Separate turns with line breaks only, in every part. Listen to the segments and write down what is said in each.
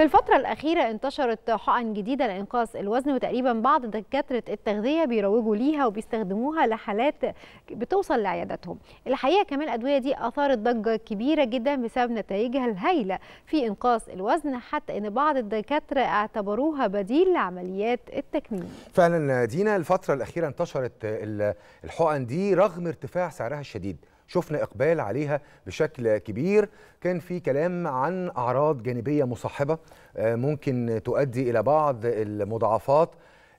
في الفترة الأخيرة انتشرت حقن جديدة لإنقاص الوزن وتقريبا بعض دكاترة التغذية بيروجوا ليها وبيستخدموها لحالات بتوصل لعياداتهم. الحقيقة كمان الأدوية دي أثارت ضجة كبيرة جدا بسبب نتائجها الهائلة في إنقاص الوزن حتى إن بعض الدكاترة اعتبروها بديل لعمليات التكميم.
فعلا دينا الفترة الأخيرة انتشرت الحقن دي رغم ارتفاع سعرها الشديد. شفنا اقبال عليها بشكل كبير كان في كلام عن اعراض جانبيه مصاحبه آه، ممكن تؤدي الى بعض المضاعفات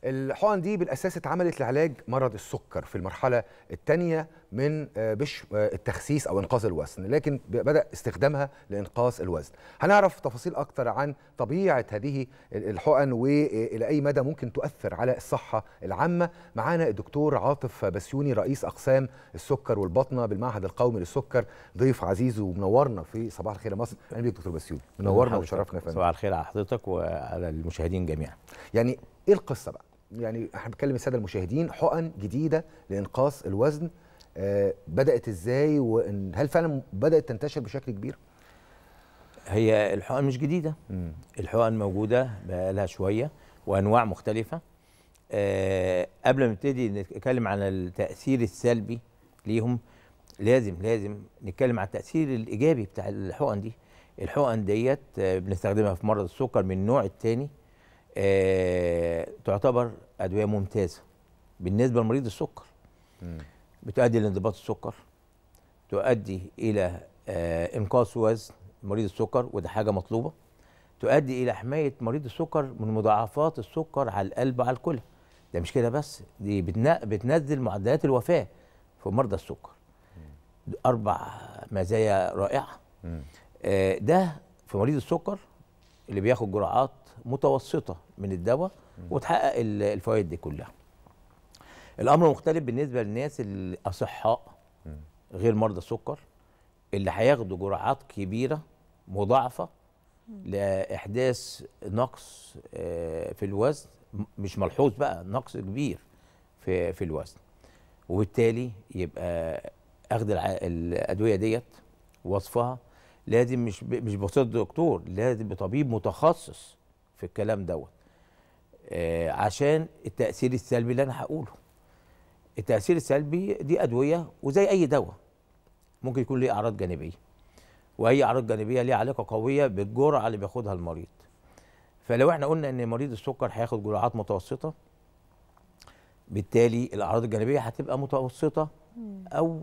الحقن دي بالاساس اتعملت لعلاج مرض السكر في المرحله الثانيه من آه، بش آه، التخسيس او انقاذ الوزن لكن بدا استخدامها لانقاذ الوزن هنعرف تفاصيل اكتر عن طبيعه هذه الحقن والى آه، اي مدى ممكن تؤثر على الصحه العامه معانا الدكتور عاطف بسيوني رئيس اقسام السكر والبطنه بالمعهد القومي للسكر ضيف عزيز ومنورنا في صباح الخير يا مصر يعني اهلا بيك دكتور بسيوني منورنا وشرفنا يا فندم صباح الخير على حضرتك وعلى المشاهدين جميعا يعني ايه القصه بقى يعني احنا بنتكلم الساده المشاهدين حقن جديده لانقاص الوزن آه، بدات ازاي وهل فعلا بدات تنتشر بشكل كبير هي الحقن مش جديده
الحقن موجوده بقالها شويه وانواع مختلفه آه، قبل ما نبتدي نتكلم عن التاثير السلبي ليهم لازم لازم نتكلم عن التاثير الايجابي بتاع الحقن دي الحقن ديت آه، بنستخدمها في مرض السكر من النوع الثاني آه، تعتبر ادويه ممتازه بالنسبه لمريض السكر بتؤدي لانضباط السكر تؤدي الى آه، انقاص وزن مريض السكر وده حاجه مطلوبه تؤدي الى حمايه مريض السكر من مضاعفات السكر على القلب على الكلى ده مش كده بس دي بتنزل معدلات الوفاه في مرضى السكر اربع مزايا رائعه آه، ده في مريض السكر اللي بياخد جرعات متوسطه من الدواء وتحقق الفوائد دي كلها الامر مختلف بالنسبه للناس الاصحاء غير مرضى السكر اللي هياخدوا جرعات كبيره مضاعفه لاحداث نقص آه، في الوزن مش ملحوظ بقى نقص كبير في في الوزن وبالتالي يبقى اخذ الادويه ديت وصفها لازم مش مش بواسطه دكتور لازم بطبيب متخصص في الكلام دوت آه عشان التاثير السلبي اللي انا هقوله التاثير السلبي دي ادويه وزي اي دواء ممكن يكون ليه اعراض جانبيه واي اعراض جانبيه ليها علاقه قويه بالجرعه اللي بياخدها المريض فلو احنا قلنا ان مريض السكر هياخد جرعات متوسطه بالتالي الاعراض الجانبيه هتبقى متوسطه او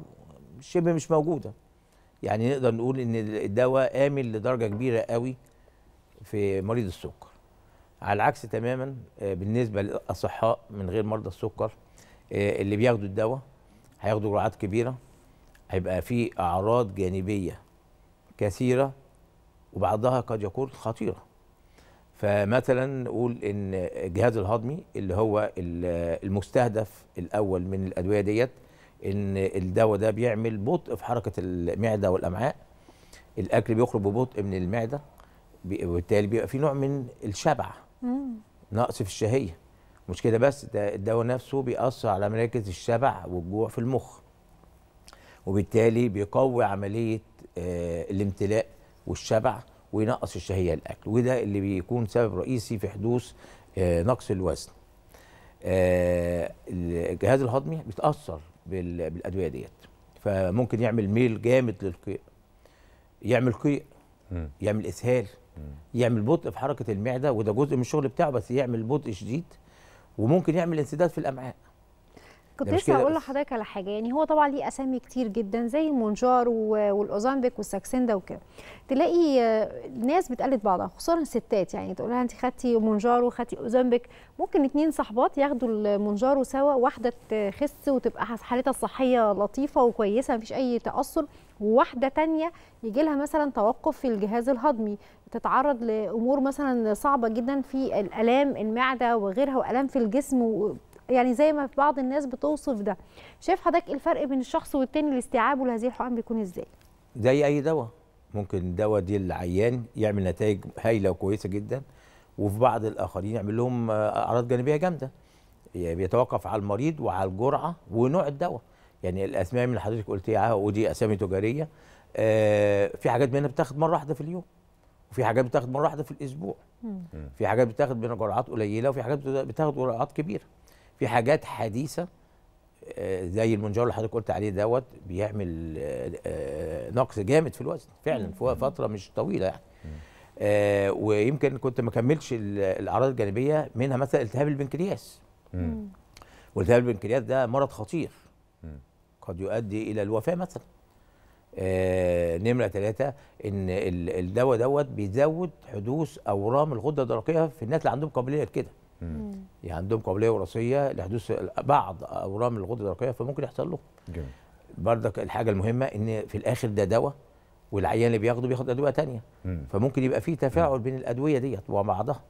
شبه مش موجوده يعني نقدر نقول ان الدواء امن لدرجه كبيره قوي في مريض السكر على العكس تماما آه، بالنسبه للاصحاء من غير مرضى السكر آه، اللي بياخدوا الدواء هياخدوا جرعات كبيره هيبقى في اعراض جانبيه كثيره وبعضها قد يكون خطيره فمثلا نقول ان الجهاز الهضمي اللي هو المستهدف الاول من الادويه ديت ان الدواء ده بيعمل بطء في حركه المعده والامعاء الاكل بيخرج ببطء من المعده وبالتالي بيبقى في نوع من الشبع نقص في الشهيه مش كده بس ده الدواء نفسه بيأثر على مراكز الشبع والجوع في المخ وبالتالي بيقوي عمليه آه، الامتلاء والشبع وينقص الشهيه الاكل وده اللي بيكون سبب رئيسي في حدوث آه، نقص الوزن آه، الجهاز الهضمي بيتاثر بالادويه ديت فممكن يعمل ميل جامد للقيء يعمل قيء يعمل اسهال يعمل بطء في حركه المعده وده جزء من الشغل بتاعه بس يعمل بطء شديد وممكن يعمل انسداد في الامعاء كنت لسه هقول
لحضرتك على حاجه يعني هو طبعا ليه اسامي كتير جدا زي المونجار والاوزامبيك والساكسندا وكده تلاقي آه، ناس بتقلد بعضها خصوصا الستات يعني تقول لها انت خدتي مونجار وخدتي اوزامبيك ممكن اتنين صاحبات ياخدوا المونجارو سوا واحده تخس وتبقى حالتها الصحيه لطيفه وكويسه مفيش اي تاثر وواحده تانية يجي لها مثلا توقف في الجهاز الهضمي تتعرض لامور مثلا صعبه جدا في الالام المعده وغيرها والام في الجسم يعني زي ما في بعض الناس بتوصف ده شايف حضرتك إيه الفرق بين الشخص والتاني لاستيعابه لهذه الحقن بيكون ازاي
زي اي دواء ممكن الدواء دي العيان يعمل نتائج هايله وكويسه جدا وفي بعض الاخرين يعمل لهم آه، اعراض جانبيه جامده يعني بيتوقف على المريض وعلى الجرعه ونوع الدواء يعني الاسماء من حضرتك قلتيها ودي اسامي تجاريه آه في حاجات منها بتاخد مره واحده في اليوم وفي حاجات بتاخد مره واحده في الاسبوع في حاجات بتاخد بين جرعات قليله وفي حاجات بتاخد جرعات كبيره في حاجات حديثه آه، زي المنجار اللي حضرتك قلت عليه دوت بيعمل آه، آه، نقص جامد في الوزن فعلا في فتره مش طويله يعني ويمكن كنت ما كملتش الاعراض الجانبيه منها مثلا التهاب البنكرياس والتهاب البنكرياس ده مرض خطير قد يؤدي الى الوفاه مثلا نمره ثلاثه ان الدواء دوت بيزود حدوث اورام الغده الدرقيه في الناس اللي عندهم قابليه لكده يعني عندهم قابليه وراثيه لحدوث بعض اورام الغده الدرقيه فممكن يحصل لهم جميل برضك الحاجه المهمه ان في الاخر ده دواء والعيان اللي بياخده بياخد ادويه ثانيه فممكن يبقى في تفاعل بين الادويه ديت وبعضها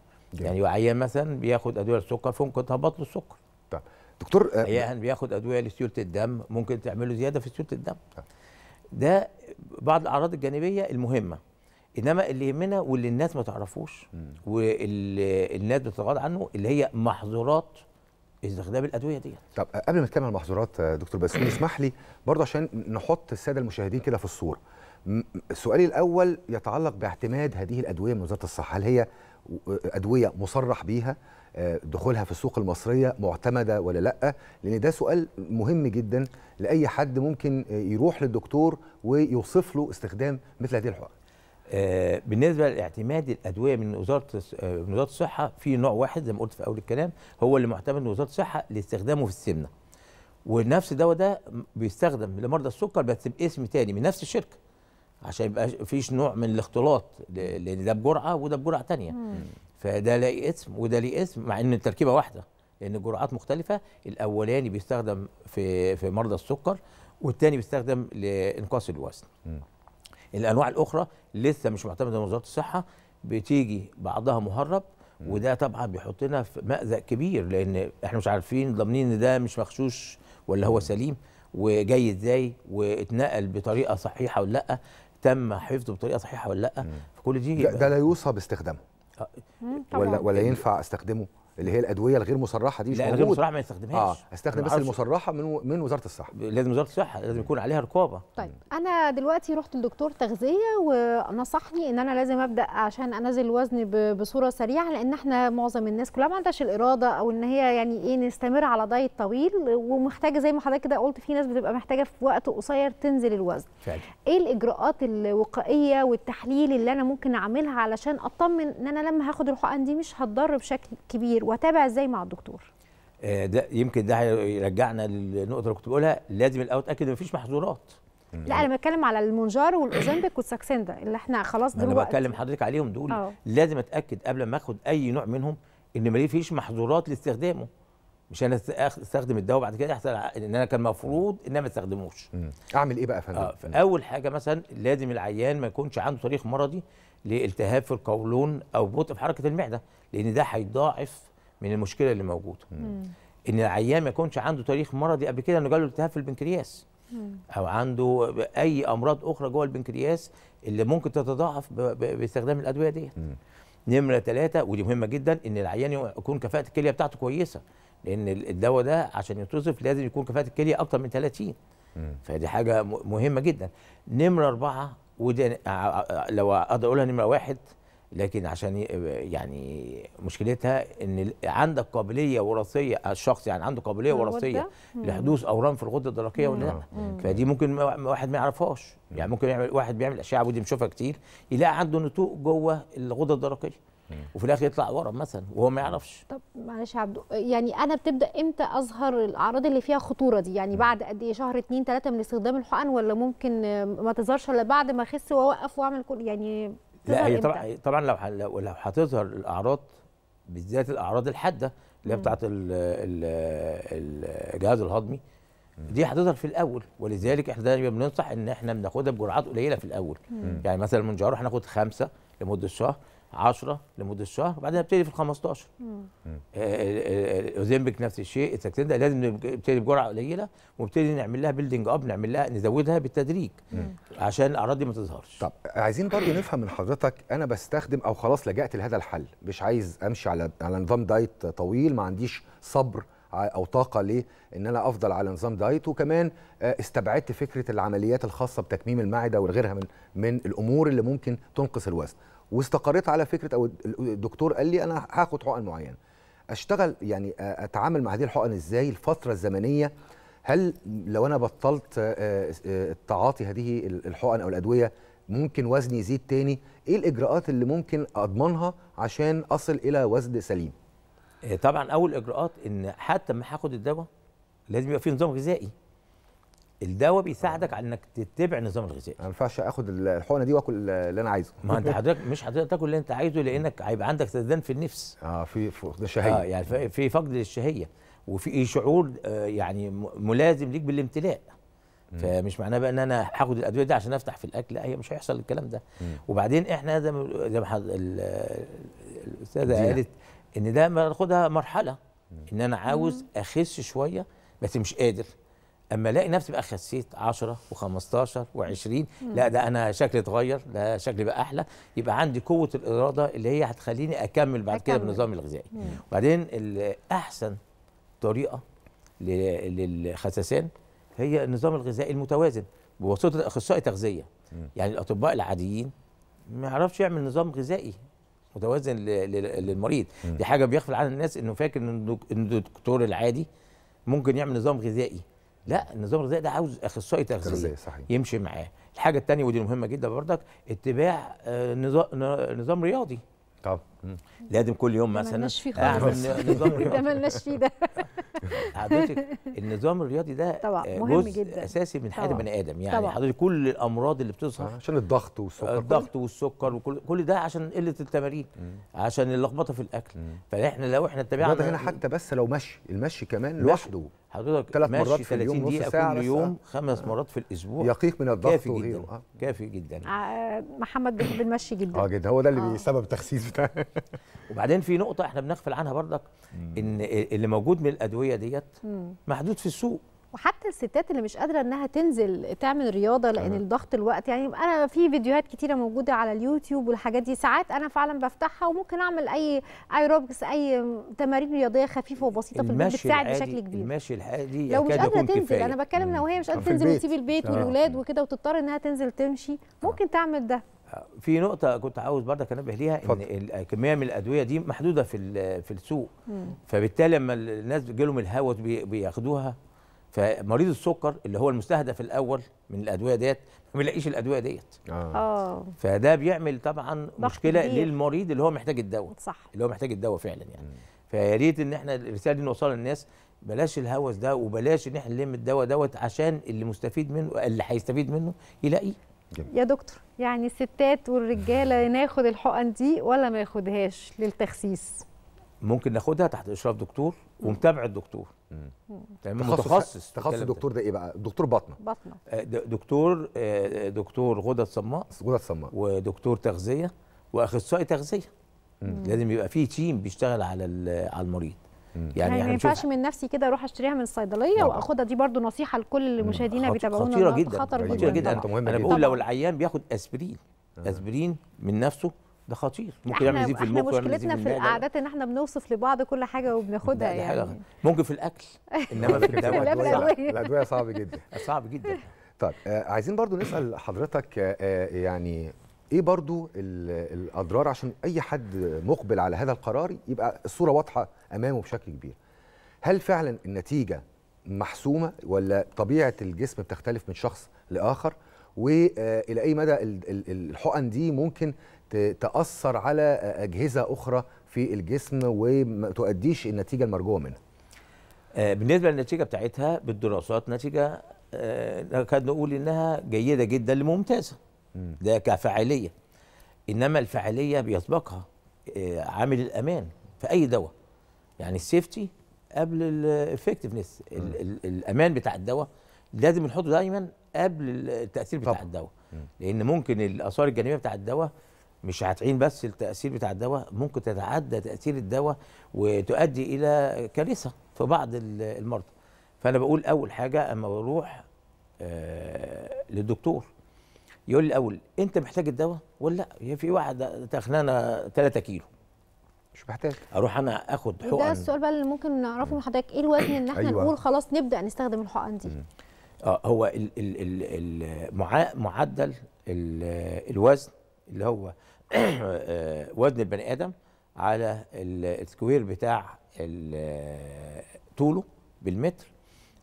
يعني عيان مثلا بياخد ادويه للسكر فممكن تهبط له السكر طب دكتور آه، عيان بياخد ادويه لسيوله الدم ممكن تعمل له زياده في سيوله الدم آه. ده بعض الاعراض الجانبيه المهمه انما اللي يهمنا واللي الناس ما تعرفوش
واللي الناس بتتغاضى عنه اللي هي محظورات استخدام الادويه ديت طب قبل ما نتكلم عن المحظورات دكتور باسم اسمح لي برضه عشان نحط الساده المشاهدين كده في الصوره سؤالي الاول يتعلق باعتماد هذه الادويه من وزاره الصحه هل هي ادويه مصرح بيها آه، دخولها في السوق المصريه معتمده ولا لا لان ده سؤال مهم جدا لاي حد ممكن يروح للدكتور ويوصف له استخدام مثل هذه الحقن
آه، بالنسبه لاعتماد الادويه من وزاره آه، من وزاره الصحه في نوع واحد زي ما قلت في اول الكلام هو اللي معتمد من وزاره الصحه لاستخدامه في السمنه ونفس الدواء ده بيستخدم لمرضى السكر بس باسم تاني من نفس الشركه عشان يبقى فيش نوع من الاختلاط لان ده بجرعه وده بجرعه ثانيه. فده ليه اسم وده ليه اسم مع ان التركيبه واحده لان الجرعات مختلفه الاولاني بيستخدم في في مرضى السكر والثاني بيستخدم لانقاص الوزن مم. الانواع الاخرى لسه مش معتمده من وزاره الصحه بتيجي بعضها مهرب وده طبعا بيحطنا في مأزق كبير لان احنا مش عارفين ضامنين ان ده مش مغشوش ولا هو سليم وجاي ازاي واتنقل بطريقه
صحيحه ولا لا تم حفظه بطريقه صحيحه ولا لا فكل دي ده, ده لا يوصى باستخدامه آه. ولا ولا ينفع استخدمه اللي هي الادويه الغير مصرحه دي مش لا الغير مصرحه ما يستخدمهاش اه استخدم بس المصرحه من من وزاره الصحه لازم وزاره الصحه لازم يكون عليها رقابه
طيب انا دلوقتي رحت لدكتور تغذيه ونصحني ان انا لازم ابدا عشان انزل وزني بصوره سريعه لان احنا معظم الناس كلها ما عندهاش الاراده او ان هي يعني ايه نستمر على دايت طويل ومحتاجه زي ما حضرتك كده قلت في ناس بتبقى محتاجه في وقت قصير تنزل الوزن فعلا. ايه الاجراءات الوقائيه والتحليل اللي انا ممكن اعملها علشان اطمن ان انا لما هاخد الحقن دي مش هتضر بشكل كبير واتابع ازاي مع الدكتور
آه، ده يمكن ده يرجعنا للنقطه اللي كنت بقولها لازم الاول اتاكد ان مفيش محظورات
لا انا بتكلم على المونجار والاوزمبيك والساكسندا اللي احنا خلاص دلوقتي انا بتكلم
حضرتك عليهم دول أوه. لازم اتاكد قبل ما اخد اي نوع منهم ان ما فيش محظورات لاستخدامه مش انا استخدم الدواء بعد كده يحصل ان انا كان المفروض ان انا ما استخدموش اعمل ايه بقى يا فندم آه اول حاجه مثلا لازم العيان ما يكونش عنده تاريخ مرضي لالتهاب في القولون او بطء في حركه المعده لان ده هيضاعف من المشكله اللي موجوده مم. ان العيان ما يكونش عنده تاريخ مرضي قبل كده انه جاله التهاب في البنكرياس مم. او عنده اي امراض اخرى جوه البنكرياس اللي ممكن تتضاعف باستخدام الادويه ديت نمره ثلاثة ودي مهمه جدا ان العيان يكون كفاءه الكليه بتاعته كويسه لان الدواء ده عشان يتوصف لازم يكون كفاءه الكليه اكتر من 30 مم. فدي حاجه مهمه جدا نمره أربعة ودي لو اقدر اقولها نمره واحد لكن عشان يعني مشكلتها ان عندك قابليه وراثيه الشخص يعني عنده قابليه وراثيه لحدوث اورام في الغده الدرقيه والنخ فدي ممكن واحد ما يعرفهاش يعني ممكن يعمل واحد بيعمل اشعه ودي بنشوفها كتير يلاقي عنده نتوء جوه الغده الدرقيه وفي الاخر يطلع ورم مثلا وهو ما يعرفش طب
معلش يا عبدو يعني انا بتبدا امتى اظهر الاعراض اللي فيها خطوره دي يعني بعد قد ايه شهر اتنين تلاته من استخدام الحقن ولا ممكن ما تظهرش الا بعد ما اخس واوقف واعمل كل يعني لا هي طبعا
طبعا لو لو هتظهر الاعراض بالذات الاعراض الحاده اللي هي بتاعت الجهاز الهضمي دي هتظهر في الاول ولذلك احنا دايما بننصح ان احنا بناخدها بجرعات قليله في الاول يعني مثلا من جرعه هناخد خمسه لمده شهر 10 لمده شهر وبعدين ابتدي في ال 15 اوزيمبيك نفس الشيء السكتين ده لازم نبتدي بجرعه قليله ونبتدي نعمل لها بيلدنج اب نعمل لها نزودها بالتدريج مم.
عشان الاعراض دي ما تظهرش طب عايزين برضه نفهم من حضرتك انا بستخدم او خلاص لجأت لهذا الحل مش عايز امشي على على نظام دايت طويل ما عنديش صبر او طاقه ليه ان انا افضل على نظام دايت وكمان آه، استبعدت فكره العمليات الخاصه بتكميم المعده وغيرها من من الامور اللي ممكن تنقص الوزن واستقريت على فكره او الدكتور قال لي انا هاخد حقن معينه اشتغل يعني اتعامل مع هذه الحقن ازاي الفتره الزمنيه هل لو انا بطلت تعاطي هذه الحقن او الادويه ممكن وزني يزيد تاني ايه الاجراءات اللي ممكن اضمنها عشان اصل الى وزن سليم
طبعا اول اجراءات ان حتى ما هاخد الدواء لازم يبقى في نظام غذائي الدواء بيساعدك على انك تتبع النظام الغذائي
ما ينفعش اخد الحقنه دي واكل اللي انا عايزه ما انت حضرتك
مش هتقدر تاكل اللي انت عايزه لانك هيبقى عندك سدان في النفس اه في آه، يعني فقد الشهيه اه يعني في فقد للشهيه وفي شعور يعني ملازم ليك بالامتلاء فمش معناه بقى ان انا هاخد الادويه دي عشان افتح في الاكل لا هي مش هيحصل الكلام ده وبعدين احنا زي ما زي ما الاستاذه قالت ان ده باخدها مرحله ان انا عاوز اخس شويه بس مش قادر اما الاقي نفسي بقى خسيت 10 و15 و20 لا ده انا شكلي اتغير ده شكلي بقى احلى يبقى عندي قوه الاراده اللي هي هتخليني اكمل بعد كده بالنظام الغذائي وبعدين احسن طريقه للخسسان هي النظام الغذائي المتوازن بواسطه اخصائي تغذيه يعني الاطباء العاديين ما يعرفش يعمل نظام غذائي متوازن للمريض دي حاجه بيغفل عنها الناس انه فاكر ان الدكتور العادي ممكن يعمل نظام غذائي لا النظام الغذائي ده عاوز اخصائي تغذيه يمشي معاه الحاجه الثانيه ودي مهمه جدا بردك اتباع آه، نظام رياضي طب. لازم كل يوم مثلا اعمل آه، نظام ده مالناش فيه ده حضرتك النظام الرياضي ده طبعا آه، مهم جزء جدا اساسي من حياه البني ادم يعني حضرتك كل الامراض اللي بتظهر آه، عشان الضغط والسكر الضغط والسكر وكل كل ده عشان قله التمارين عشان اللخبطه في الاكل فاحنا لو احنا اتبعنا ده هنا
حتى بس لو مشي المشي كمان لوحده
حضرتك ثلاث مرات في اليوم نص ساعه كل يوم خمس مرات في الاسبوع يقيك من الضغط كافي جدا كافي جدا
محمد بيحب المشي جدا اه جدا هو ده اللي سبب
التخسيس بتاعه وبعدين في نقطه احنا بنغفل عنها بردك ان اللي موجود من الادويه ديت محدود في السوق
وحتى الستات اللي مش قادره انها تنزل تعمل رياضه لان أه. الضغط الوقت يعني انا في فيديوهات كتيره موجوده على اليوتيوب والحاجات دي ساعات انا فعلا بفتحها وممكن اعمل اي ايروبكس اي تمارين رياضيه خفيفه وبسيطه في البيت بتساعد بشكل كبير
الماشي العادي لو مش قادره تنزل كفاية. انا
بتكلم لو هي مش قادره تنزل وتسيب البيت والولاد وكده وتضطر انها تنزل تمشي ممكن تعمل ده
في نقطة كنت عاوز برضك انبه ليها ان الكمية من الأدوية دي محدودة في في السوق فبالتالي لما الناس لهم الهوس بياخدوها فمريض السكر اللي هو المستهدف الأول من الأدوية ديت ما بيلاقيش الأدوية ديت اه, آه. فده بيعمل طبعا مشكلة كبير. للمريض اللي هو محتاج الدواء صح اللي هو محتاج الدواء فعلا يعني فيا ريت ان احنا الرسالة دي نوصلها للناس بلاش الهوس ده وبلاش ان احنا نلم الدواء دوت عشان اللي مستفيد منه اللي هيستفيد منه يلاقيه جميل.
يا دكتور يعني الستات والرجاله ناخد الحقن دي ولا ما ياخدهاش للتخسيس
ممكن ناخدها تحت اشراف دكتور ومتابعه الدكتور تمام يعني متخصص تخصص الدكتور ده ايه بقى دكتور بطنه بطنه آه، دكتور آه، دكتور غدد صماء غدد صماء ودكتور تغذيه واخصائي تغذيه لازم يبقى فيه تيم بيشتغل على على المريض يعني, يعني, ما ينفعش
من نفسي كده اروح اشتريها من الصيدليه واخدها دي برضو نصيحه لكل مشاهدينا بيتابعونا خطيره جدا خطر جدا, خطيرة جدا. انا بقول لو
العيان بياخد اسبرين آه. اسبرين من نفسه ده خطير ممكن يعمل زي في المخ
مشكلتنا في القعدات ان احنا بنوصف لبعض كل حاجه وبناخدها يعني حاجة.
ممكن في الاكل انما في الادويه الادويه صعب جدا صعب جدا طيب آه، عايزين برضو نسال حضرتك آه، يعني ايه برضو الاضرار عشان اي حد مقبل على هذا القرار يبقى الصوره واضحه امامه بشكل كبير هل فعلا النتيجه محسومه ولا طبيعه الجسم بتختلف من شخص لاخر والى آه، اي مدى الحقن دي ممكن تاثر على آه، اجهزه اخرى في الجسم وما تؤديش النتيجه المرجوه منها آه، بالنسبه
للنتيجه بتاعتها بالدراسات نتيجه نكاد نقول انها جيده جدا لممتازه ده كفاعليه انما الفاعليه بيسبقها آه، عامل الامان في اي دواء يعني السيفتي قبل الافكتفنس الامان بتاع الدواء لازم نحطه دايما قبل التاثير بتاع الدواء لان ممكن الاثار الجانبيه بتاع الدواء مش هتعين بس التاثير بتاع الدواء ممكن تتعدى تاثير الدواء وتؤدي الى كارثه في بعض المرضى فانا بقول اول حاجه اما بروح آه، للدكتور يقول لي الاول انت محتاج الدواء ولا لا هي في واحد تخنانه 3 كيلو مش محتاج اروح انا اخد حقن ده السؤال
بقى اللي ممكن نعرفه من حضرتك ايه الوزن ان احنا أيوة. نقول خلاص نبدا نستخدم الحقن دي
اه هو معدل الوزن اللي هو آه، وزن البني ادم على السكوير بتاع طوله بالمتر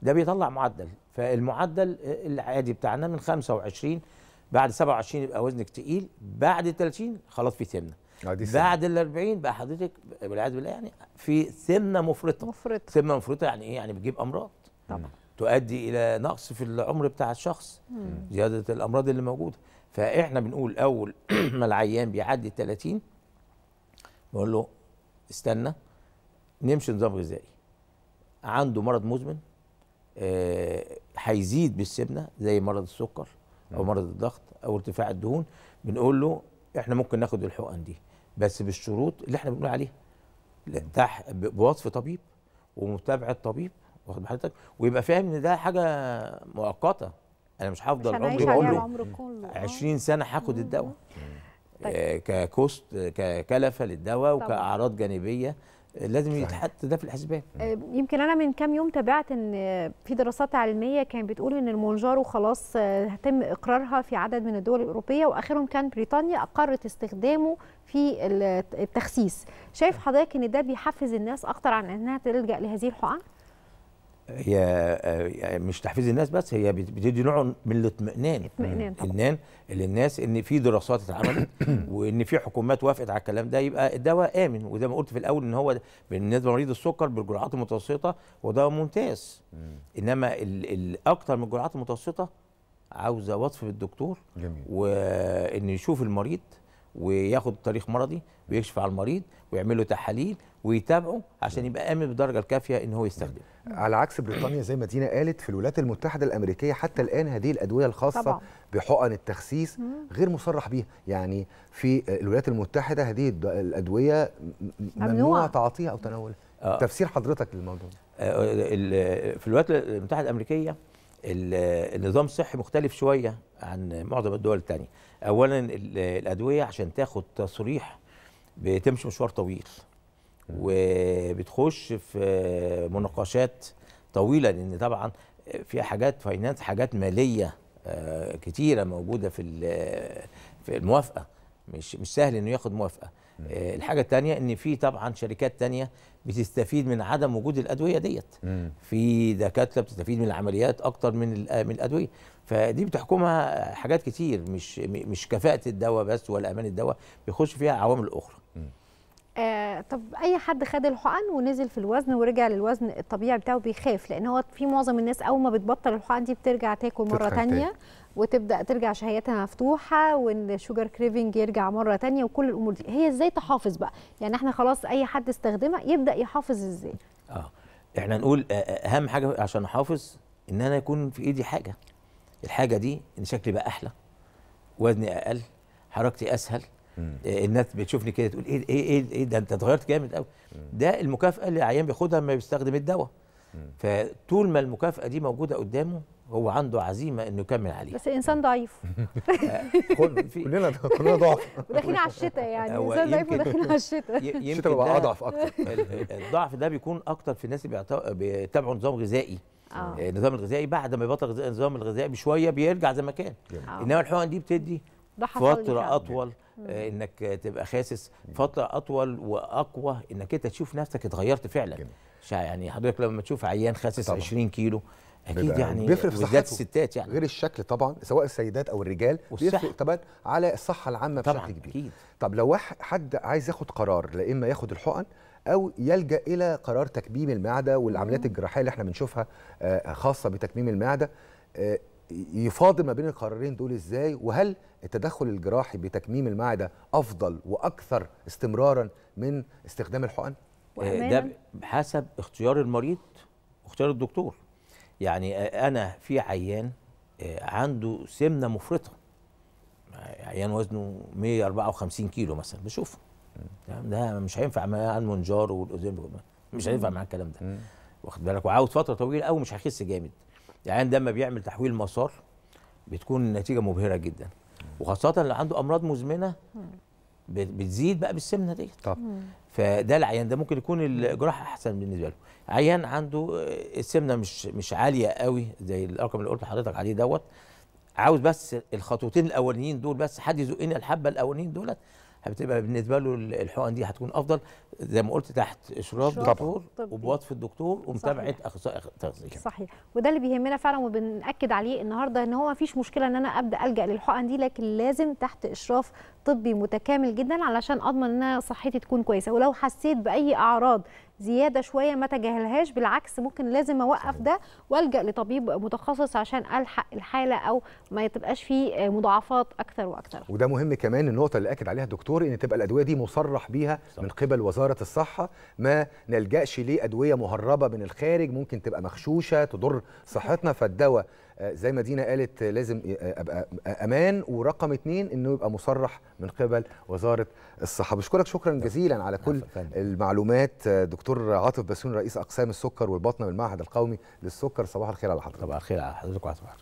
ده بيطلع معدل فالمعدل العادي بتاعنا من 25 بعد 27 يبقى وزنك تقيل بعد 30 خلاص في سمنه آه، بعد ال 40 بقى حضرتك والعياذ بالله يعني في سمنه مفرطه مفرطه سمنه مفرطه يعني ايه يعني بتجيب امراض طبعا تؤدي الى نقص في العمر بتاع الشخص مم. زياده الامراض اللي موجوده فاحنا بنقول اول ما العيان بيعدي 30 نقول له استنى نمشي نظام غذائي عنده مرض مزمن آه، هيزيد آه بالسمنه زي مرض السكر او مرض الضغط او ارتفاع الدهون بنقول له احنا ممكن ناخد الحقن دي بس بالشروط اللي احنا بنقول عليها ده بوصف طبيب ومتابعه طبيب واخد بحضرتك ويبقى فاهم ان ده حاجه مؤقته انا مش هفضل عمري يعني كله 20 آه. سنه هاخد الدواء طيب. آه، ككوست ككلفه للدواء وكاعراض جانبيه لازم يتحط ده في الحسبان
آه، يمكن انا من كام يوم تابعت ان في دراسات علميه كانت بتقول ان المونجارو خلاص هتم آه، اقرارها في عدد من الدول الاوروبيه واخرهم كان بريطانيا اقرت استخدامه في التخسيس شايف حضرتك ان ده بيحفز الناس اكتر عن انها تلجا لهذه الحقن
هي آه، يعني مش تحفيز الناس بس هي بتدي نوع من الاطمئنان اطمئنان للناس ان في دراسات اتعملت وان في حكومات وافقت على الكلام ده يبقى الدواء امن وزي ما قلت في الاول ان هو بالنسبه لمريض السكر بالجرعات المتوسطه هو دواء ممتاز انما الاكثر من الجرعات المتوسطه عاوزه وصف بالدكتور وان يشوف المريض وياخد تاريخ مرضي ويكشف على المريض
ويعمل له تحاليل ويتابعه عشان يبقى امن بالدرجه الكافيه ان هو يستخدمه على عكس بريطانيا زي ما دينا قالت في الولايات المتحده الامريكيه حتى الان هذه الادويه الخاصه طبعا. بحقن التخسيس غير مصرح بيها يعني في الولايات المتحده هذه الادويه ممنوع, ممنوع تعاطيها او تناولها آه. تفسير حضرتك للموضوع
آه في الولايات المتحده الامريكيه النظام الصحي مختلف شويه عن معظم الدول الثانيه اولا الادويه عشان تاخد تصريح بتمشي مشوار طويل وبتخش في مناقشات طويله لان طبعا فيها حاجات فاينانس حاجات ماليه آه، كتيره موجوده في في الموافقه مش مش سهل انه ياخد موافقه آه، الحاجه الثانيه ان في طبعا شركات تانية بتستفيد من عدم وجود الادويه ديت في دكاتره بتستفيد من العمليات اكتر من آه، من الادويه فدي بتحكمها حاجات كتير مش مش كفاءه الدواء بس ولا امان الدواء بيخش فيها عوامل اخرى مم.
آه طب اي حد خد الحقن ونزل في الوزن ورجع للوزن الطبيعي بتاعه بيخاف لان هو في معظم الناس اول ما بتبطل الحقن دي بترجع تاكل مره ثانيه وتبدا ترجع شهيتها مفتوحه والشوجر كريفنج يرجع مره ثانيه وكل الامور دي هي ازاي تحافظ بقى يعني احنا خلاص اي حد استخدمها يبدا يحافظ ازاي
اه احنا نقول آه، آه، اهم حاجه عشان احافظ ان انا يكون في ايدي حاجه الحاجه دي ان شكلي بقى احلى وزني اقل حركتي اسهل الناس بتشوفني كده تقول ايه ايه ايه, إيه ده انت اتغيرت جامد قوي ده المكافاه اللي العيان بياخدها لما بيستخدم الدواء فطول ما المكافاه دي موجوده قدامه هو عنده عزيمه انه يكمل عليها
بس الانسان ضعيف
كلنا كلنا ضعف داخلين على
الشتاء يعني الانسان ضعيف وداخلين على الشتاء الشتاء
بيبقى اضعف اكتر الضعف ده بيكون اكتر في الناس اللي بيتابعوا نظام غذائي آه. النظام آه، الغذائي بعد ما يبطل النظام الغذائي بشويه بيرجع زي ما كان انما الحقن دي بتدي فتره اطول انك تبقى خاسس فتره اطول واقوى انك انت تشوف نفسك اتغيرت فعلا يعني حضرتك لما تشوف عيان خاسس طبعا. 20
كيلو اكيد يعني بيفرق في الستات يعني غير الشكل طبعا سواء السيدات او الرجال بيفرق طبعا على الصحه العامه طبعًا بشكل كبير أكيد. طب لو حد عايز ياخد قرار لا اما ياخد الحقن او يلجا الى قرار تكميم المعده والعمليات الجراحيه اللي احنا بنشوفها آه، خاصه بتكميم المعده آه، يفاضل ما بين القرارين دول ازاي وهل التدخل الجراحي بتكميم المعده افضل واكثر استمرارا من استخدام الحقن آه، ده حسب اختيار
المريض واختيار الدكتور يعني آه، انا في عيان آه، عنده سمنه مفرطه عيان وزنه 154 كيلو مثلا بشوفه ده مش هينفع معاه المنجار والاذن مش هينفع معاه الكلام ده واخد بالك وعاود فتره طويله قوي مش هيخس جامد يعني ده لما بيعمل تحويل مسار بتكون النتيجه مبهره جدا وخاصه اللي عنده امراض مزمنه بتزيد بقى بالسمنه ديت طب فده العيان ده ممكن يكون الجراحه احسن بالنسبه له عيان عنده آه، السمنه مش مش عاليه قوي زي الرقم اللي قلت لحضرتك عليه دوت عاوز بس الخطوتين الاولانيين دول بس حد يزقني الحبه الاولانيين دولت هتبقى بالنسبه له الحقن دي هتكون افضل زي ما قلت تحت اشراف دكتور وبوصف الدكتور ومتابعه اخصائي تغذيه
صحيح وده اللي بيهمنا فعلا وبناكد عليه النهارده ان هو مفيش مشكله ان انا ابدا الجا للحقن دي لكن لازم تحت اشراف طبي متكامل جدا علشان اضمن ان صحتي تكون كويسه ولو حسيت باي اعراض زياده شويه ما تجاهلهاش بالعكس ممكن لازم اوقف ده والجا لطبيب متخصص عشان الحق الحاله او ما تبقاش في آه، مضاعفات اكثر واكثر
وده مهم كمان النقطه اللي اكد عليها الدكتور ان تبقى الادويه دي مصرح بيها صح. من قبل وزاره الصحه ما نلجاش لادويه مهربه من الخارج ممكن تبقى مغشوشه تضر صحتنا فالدواء آه، زي ما دينا قالت آه، لازم آه، ابقى امان ورقم اثنين انه يبقى مصرح من قبل وزاره الصحه بشكرك شكرا جزيلا على كل المعلومات دكتور عاطف بسون رئيس اقسام السكر والبطنه بالمعهد القومي للسكر صباح الخير على حضرتك صباح الخير على حضرتك وعلى